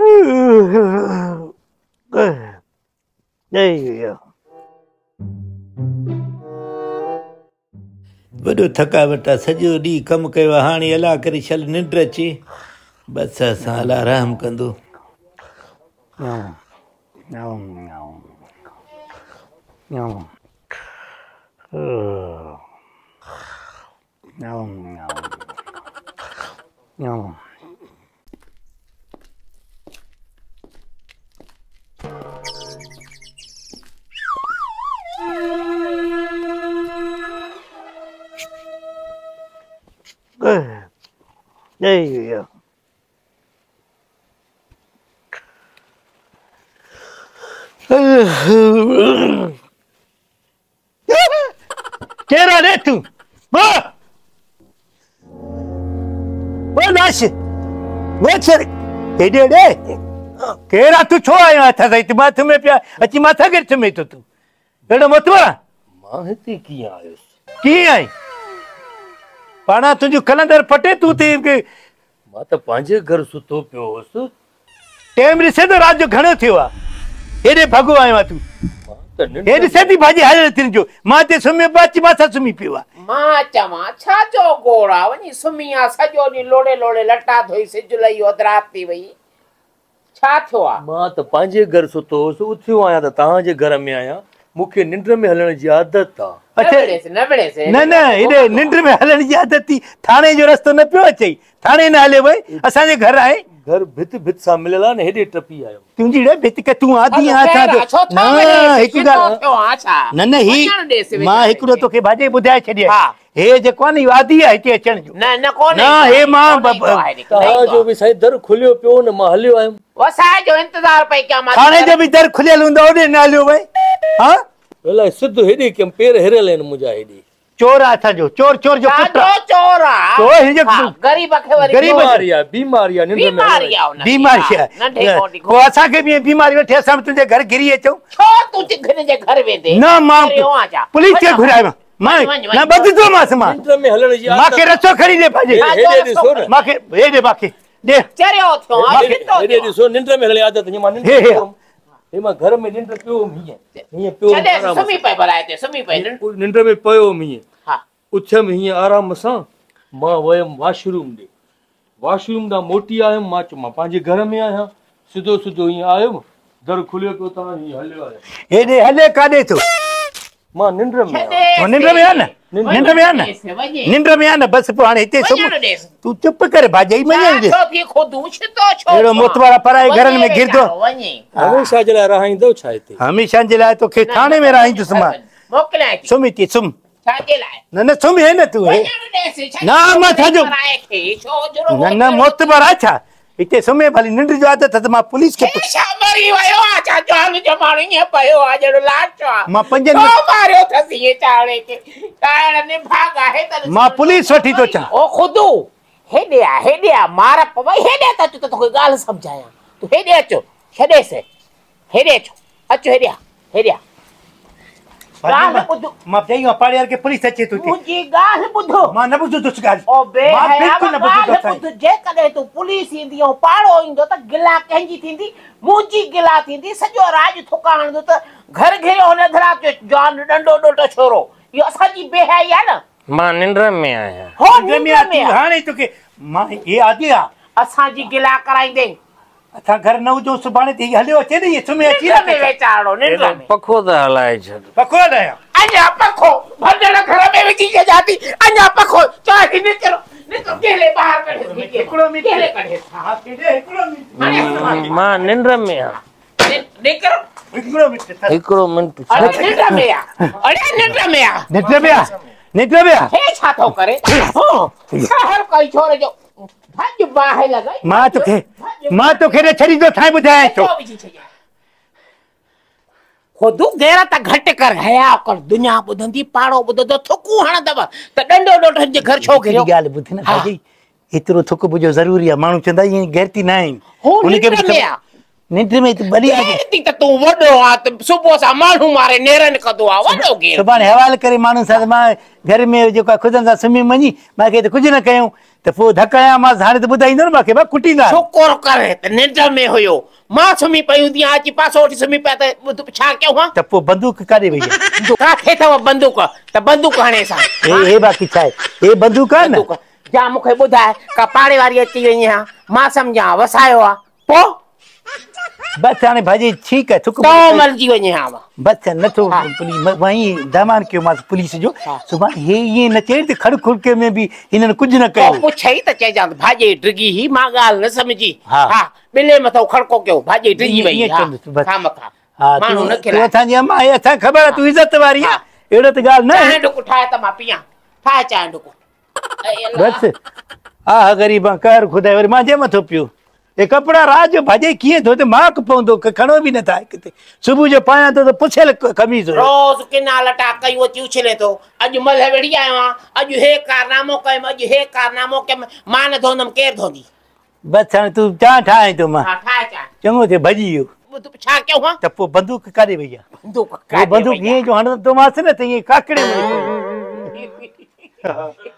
वॾो थकावट आहे सॼो ॾींहुं कमु कयो आहे हाणे अलाह करे छल निंड अचे बसि असां अलाह आराम कंदो Eyvah. Gel aletim. Bak. Bak nasıl? Bak sen. Ede ede. કેરા તું છો અહીંયા હતા તું માથે મેં પ્યા અચી માથા કર છું મેં તો તું એટલે મત મારા માહિતી ક્યાં આવ્યો ક્યાં આવી पाण तुंहिंजो कलंदर फटे तूं थी मां त पंहिंजे घर सुतो पियो हुउसि टाइम ॾिसे थो राति जो घणो थियो आहे हेॾे भॻो आयो आहे तूं हे ॾिसे थी भाॼी हालत थी जो मां हिते सुम्ही पियो अची मां सां सुम्ही पियो आहे मां चवां छा जो गोड़ आहे वञी सुम्ही आहे सॼो ॾींहुं लोड़े लोड़े लटा धोई सिज लही ओदरात थी वई छा थियो आहे मां त पंहिंजे घर सुतो हुउसि उथियो आहियां त तव्हांजे घर में आहियां मूंखे निंड में हलण जी आदत आहे न न हेॾे निंड में हलण जी आदत थी थाणे जो रस्तो न पियो अचे थाणे न हले भई असांजे घर आहे घर भित भित सां मिलियल आहे न हेॾे टपी आयो तुंहिंजी भित के तूं आदी आहे न न ही मां हिकिड़ो तोखे भाॼी ॿुधाए छॾियां हे जेको आहे न इहो आदि आहे हिते अचण जो न न कोन्हे न हे मां तव्हांजो बि साईं दर खुलियो पियो न मां हलियो आयुमि वसाए जो इंतज़ार पई कयां मां थाणे जो बि दर खुलियल हूंदो ओॾे न हलियो भई हा अलाए सिधो हेॾे कयमि पेर हिरियल आहिनि मुंहिंजा हेॾे चोर आहे असांजो चोर चोर जो पुट आहे चोर आहे चोर हिन जो गरीब खे वरी बीमारी आहे बीमारी आहे निंड बीमारी आहे बीमारी आहे को असां खे बि बीमारी वठे असां तुंहिंजे घर घिरी अचूं छो तूं हिन जे घर वेंदे न मां पुलिस खे घुरायो मां ना बदतो मास मां में हलण जी मां खे रस्तो खणी ॾे पंहिंजे हेॾे ॾिसो न मां खे हेॾे मां खे ॾे चरियो थो हेॾे में हले आदत मां निंड हे मां घर में निंड पियो मींहं हीअं पियो छॾे सुम्ही पए भलाए ते सुम्ही पए निंड में पियो मींहं हा उथयमि हीअं आराम सां मां वयमि वॉशरूम ॾे वॉशरूम ॾांहुं मोटी आयुमि मां चयो मां पंहिंजे घर में आहियां सिधो सिधो हीअं आयुमि दर खुलियो पियो तव्हां हीअं हलियो आहे हेॾे हले काॾे थो मां निंड में ओ हाँ। तो में आ न निंड में आ न निंड में आ न बस हाणे हिते सभु तूं चुप करे भाॼाई मञे जे तोखे खोदू छतो छो अहिड़ो मोतवारा पराए घरनि में गिरदो हमेशा जे लाइ रहाईंदो छा हिते हमेशा जे लाइ तोखे थाणे में रहाईंदुसि मां मोकिलाए सुम हिते सुम न न सुम हे न तूं हे न मां छाजो न न मोतवारा छा हिते सुम्हे भली निंड जो आदत त तो मां पुलिस खे તમારે અહીંયા પયો આજડો લાચો માં પંજે તો માર્યો થસી એ ચાળે કે તાળ ને ભાગા હે તને માં पुलिस વઠી તો ચા ઓ ખુદુ હેડ્યા હેડ્યા મારા પવાઈ હેડ્યા તા તું તો કોઈ ગાલ સમજાયા તું હેડ્યા છો હેડે છે હેડે છો અચ્છો હેડ્યા હેડ્યા ॻाल्हि ॿुधो मां चई मां पाड़े वारे खे पुलिस अचे थो मुंहिंजी ॻाल्हि ॿुधो मां न ॿुधंदुसि ॻाल्हि ओ बे मां बिल्कुलु न ॿुधंदुसि जेकॾहिं तूं पुलिस ईंदी ऐं पाड़ो ईंदो त गिला कंहिंजी थींदी मुंहिंजी गिला थींदी सॼो राज थुकाणंदो त घर घिरियो हुन धरा ते जान ॾंडो ॾोटो छोरो इहो असांजी बेहाई आहे न मां निंड में आहियां हो निंड में हाणे तोखे मां हे आदि आहे असांजी गिला कराईंदे असां घर न हुजूं सुभाणे थी हलियो अचे न इहे सुम्ही अची न वेचारो निंड में पखो त हलाए छॾ पखो न अञा पखो भॼण घर में विझी के जाती अञा पखो चवां थी निकिरो निकिरो केले ॿाहिरि कढे हिकिड़ो मी केले कढे हा केले हिकिड़ो मी मां निंड में आ निकिरो हिकिड़ो मिंट हिकिड़ो मिंट अरे निंड में आ अरे निंड में आ निंड में आ निंड में आ हे छा थो करे हो हर कोई छोरे जो भॼ बाहि लॻाई मां तोखे मां तोखे छॾींदो साईं ॿुधायां थो खोदू गेर त घटि कर हया कर दुनिया ॿुधंदी पाड़ो ॿुधंदो थुकू हणंदव त ॾंडो ॾोढ जे घर छो घिरियो ॻाल्हि ॿुध न भाॼी एतिरो हाँ। थुक ॿुधो ज़रूरी आहे माण्हू चवंदा ईअं गैरती न आहिनि हुनखे निंद्री में इतनी बली आ गई तो तू वडो आ तो सुबह सा मानू मारे नेरन कदो आ वडो के सुभाणे हवाल करे मानू साथ मां घर में जो का खुदन सा सुमी मनी मा के तो कुछ ना कयो तो फो धकाया मां हाणे त बुधाईंदो न बाकी बा कुटींदा छोकर करे तो निंड में होयो मा सुमी पई हुंदी आ की पासो उठी सुमी पे तो छा के हां तो फो बंदूक काडे भई का खे था बंदूक तो बंदूक हणे सा ए ए बाकी छाए ए बंदूक आ न जा मुखे बुधाए का पाड़े वारी अच्छी वई हां मा समझा वसायो आ पो बसि हाणे भाॼी ठीकु आहे थुक मरिजी वञे हा बसि नथो वहीं दमान कयोमांसि पुलिस जो हाँ। सुभाणे हे ईअं न चई तो त खड़ खुड़के में बि हिननि कुझु न कयो पुछई त चइजांसि भाॼी डिगी ही मां ॻाल्हि न सम्झी हा ॿिले हाँ, मथां खड़को कयो भाॼी डिगी वई हा मथां हा माण्हू न खेलाए असांजी अम्मा आहे असां ख़बर आहे तूं हाँ। इज़त वारी आहे अहिड़ो त न आहे ढुक त मां पियां ठाहे चांहि ढुक बसि हा ग़रीबा कर खुदा वरी मां जे मथो पियो ये कपड़ा राति जो भाॼे कीअं धो तो त मां पवंदो खणो बि नथा किथे सुबुह जो पायां थो तो- त तो कमीज़ रोज़ किनाल टाकई उहो थी उछले थो अॼु महिल वेठी आयो आहियां हे कारनामो कयुमि अॼु हे कारनामो कयुमि मां न धोंदुमि केरु धोंदी बसि हाणे तूं चांहि ठाहे थो मां चङो थिए भॼी वियो छा कयो हा त बंदूक काॾे वई आहे बंदूक बंदूक ईअं जो हणंदोमांसि न त ईअं काकड़े